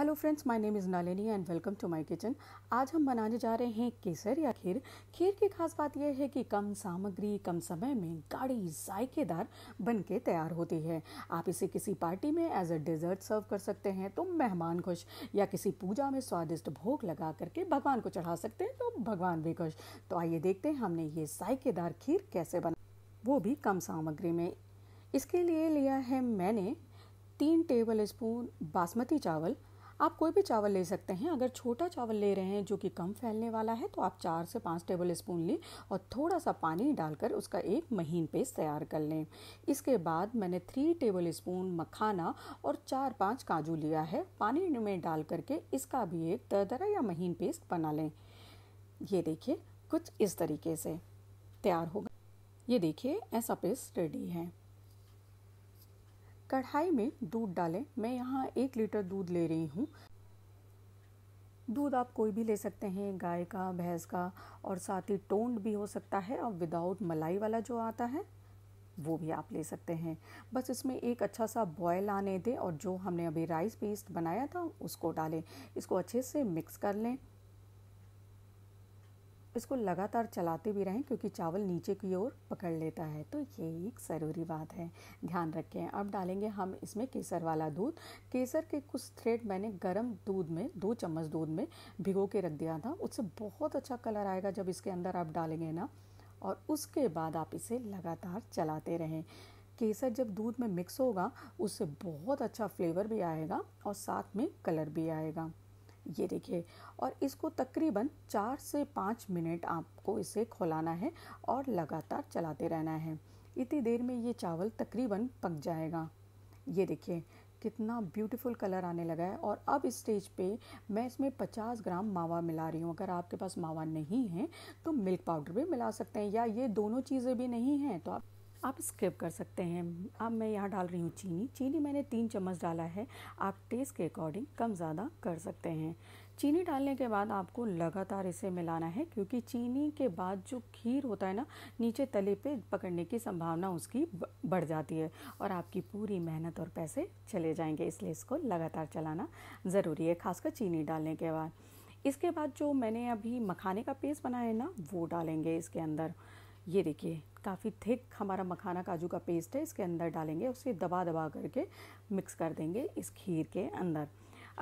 hello friends my name is Nalini and welcome to my kitchen आज हम बनाने जा रहे हैं केसर या खीर खीर की खास बात यह है कि कम सामग्री कम समय में गाढ़ी जायकेदार बन के तैयार होती है आप इसे किसी पार्टी में एज अ डिज़र्ट सर्व कर सकते हैं तो मेहमान खुश या किसी पूजा में स्वादिष्ट भोग लगा करके भगवान को चढ़ा सकते हैं तो भगवान भी खुश तो आइए देखते हैं हमने ये जायकेदार खीर कैसे बना वो भी कम सामग्री में इसके लिए लिया है मैंने तीन टेबल स्पून बासमती चावल आप कोई भी चावल ले सकते हैं अगर छोटा चावल ले रहे हैं जो कि कम फैलने वाला है तो आप चार से पाँच टेबल स्पून लें और थोड़ा सा पानी डालकर उसका एक महीन पेस्ट तैयार कर लें इसके बाद मैंने थ्री टेबल स्पून मखाना और चार पाँच काजू लिया है पानी में डाल करके इसका भी एक दरदरा या महीन पेस्ट बना लें ये देखिए कुछ इस तरीके से तैयार होगा ये देखिए ऐसा पेस्ट रेडी है कढ़ाई में दूध डालें मैं यहाँ एक लीटर दूध ले रही हूँ दूध आप कोई भी ले सकते हैं गाय का भैंस का और साथ ही टोंड भी हो सकता है और विदाउट मलाई वाला जो आता है वो भी आप ले सकते हैं बस इसमें एक अच्छा सा बॉयल आने दें और जो हमने अभी राइस पेस्ट बनाया था उसको डालें इसको अच्छे से मिक्स कर लें इसको लगातार चलाते भी रहें क्योंकि चावल नीचे की ओर पकड़ लेता है तो ये एक ज़रूरी बात है ध्यान रखें अब डालेंगे हम इसमें केसर वाला दूध केसर के कुछ थ्रेड मैंने गर्म दूध में दो चम्मच दूध में भिगो के रख दिया था उससे बहुत अच्छा कलर आएगा जब इसके अंदर आप डालेंगे ना और उसके बाद आप इसे लगातार चलाते रहें केसर जब दूध में मिक्स होगा उससे बहुत अच्छा फ्लेवर भी आएगा और साथ में कलर भी आएगा ये देखिए और इसको तकरीबन चार से पाँच मिनट आपको इसे खोलाना है और लगातार चलाते रहना है इतनी देर में ये चावल तकरीबन पक जाएगा ये देखिए कितना ब्यूटीफुल कलर आने लगा है और अब स्टेज पे मैं इसमें 50 ग्राम मावा मिला रही हूँ अगर आपके पास मावा नहीं है तो मिल्क पाउडर भी मिला सकते हैं या ये दोनों चीज़ें भी नहीं हैं तो आप आप स्किप कर सकते हैं अब मैं यहाँ डाल रही हूँ चीनी चीनी मैंने तीन चम्मच डाला है आप टेस्ट के अकॉर्डिंग कम ज़्यादा कर सकते हैं चीनी डालने के बाद आपको लगातार इसे मिलाना है क्योंकि चीनी के बाद जो खीर होता है ना नीचे तले पे पकड़ने की संभावना उसकी बढ़ जाती है और आपकी पूरी मेहनत और पैसे चले जाएंगे इसलिए इसको लगातार चलाना ज़रूरी है खासकर चीनी डालने के बाद इसके बाद जो मैंने अभी मखाने का पेस्ट बनाया है ना वो डालेंगे इसके अंदर ये देखिए काफ़ी थिक हमारा मखाना काजू का पेस्ट है इसके अंदर डालेंगे उसे दबा दबा करके मिक्स कर देंगे इस खीर के अंदर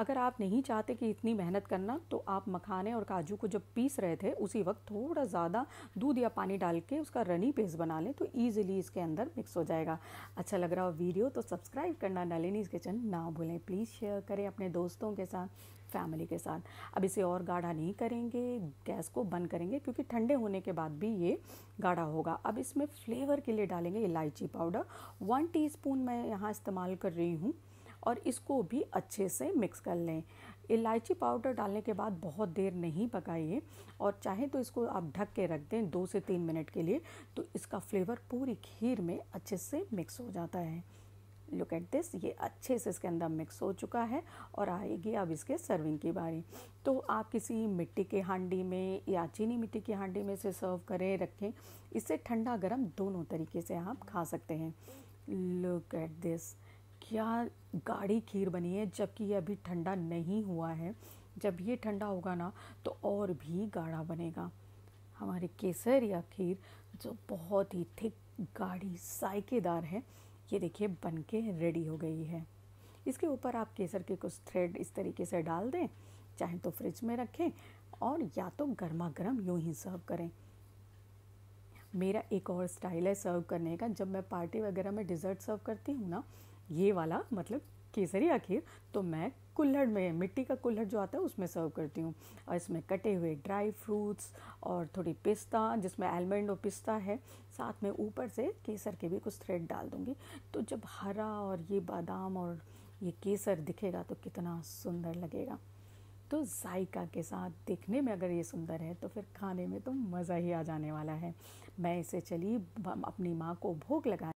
अगर आप नहीं चाहते कि इतनी मेहनत करना तो आप मखाने और काजू को जब पीस रहे थे उसी वक्त थोड़ा ज़्यादा दूध या पानी डाल के उसका रनी पेस्ट बना लें तो ईजिली इसके अंदर मिक्स हो जाएगा अच्छा लग रहा हो वीडियो तो सब्सक्राइब करना नलिनीज किचन ना भूलें प्लीज़ शेयर करें अपने दोस्तों के साथ फैमिली के साथ अब इसे और गाढ़ा नहीं करेंगे गैस को बंद करेंगे क्योंकि ठंडे होने के बाद भी ये गाढ़ा होगा अब इसमें फ्लेवर के लिए डालेंगे इलायची पाउडर वन टीस्पून मैं यहाँ इस्तेमाल कर रही हूँ और इसको भी अच्छे से मिक्स कर लें इलायची पाउडर डालने के बाद बहुत देर नहीं पकाइए और चाहे तो इसको आप ढक के रख दें दो से तीन मिनट के लिए तो इसका फ्लेवर पूरी खीर में अच्छे से मिक्स हो जाता है लुक एट दिस ये अच्छे से इसके अंदर मिक्स हो चुका है और आएगी अब इसके सर्विंग की बारी तो आप किसी मिट्टी के हांडी में या चीनी मिट्टी की हांडी में से सर्व करें रखें इससे ठंडा गर्म दोनों तरीके से आप खा सकते हैं लुक एट दिस क्या गाढ़ी खीर बनी है जबकि ये अभी ठंडा नहीं हुआ है जब ये ठंडा होगा ना तो और भी गाढ़ा बनेगा हमारी केसर या खीर जो बहुत ही थिक गाढ़ी जायकेदार है ये देखिए बन के रेडी हो गई है इसके ऊपर आप केसर के कुछ थ्रेड इस तरीके से डाल दें चाहे तो फ्रिज में रखें और या तो गर्मा गर्म यूँ ही सर्व करें मेरा एक और स्टाइल है सर्व करने का जब मैं पार्टी वगैरह में डिज़र्ट सर्व करती हूँ ना ये वाला मतलब केसरी खीर तो मैं कुल्हड़ में मिट्टी का कुल्हड़ जो आता है उसमें सर्व करती हूँ और इसमें कटे हुए ड्राई फ्रूट्स और थोड़ी पिस्ता जिसमें आलमंड और पिस्ता है साथ में ऊपर से केसर के भी कुछ थ्रेड डाल दूँगी तो जब हरा और ये बादाम और ये केसर दिखेगा तो कितना सुंदर लगेगा तो जायका के साथ देखने में अगर ये सुंदर है तो फिर खाने में तो मज़ा ही आ जाने वाला है मैं इसे चली अपनी माँ को भोग लगा